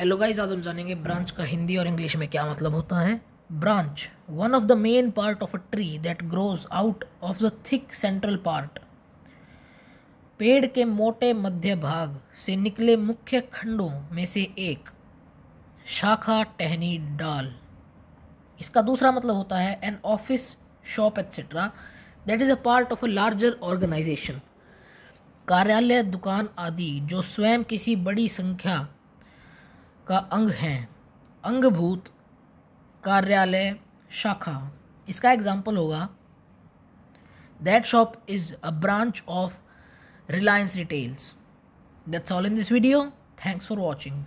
hello guys आज हम जानेंगे ब्रांच का हिंदी और इंग्लिश में क्या मतलब होता है branch one of the main part of a tree that grows out of the thick central part पेड़ के मोटे मध्य भाग से निकले मुख्य खंडों में से एक शाखा टहनी डाल इसका दूसरा मतलब होता है an office shop etcetera that is a part of a larger organization कार्यालय दुकान आदि जो स्वयं किसी बड़ी संख्या का अंग हैं अंगभूत कार्यालय शाखा इसका एग्जाम्पल होगा that shop is a branch of Reliance retails that's all in this video thanks for watching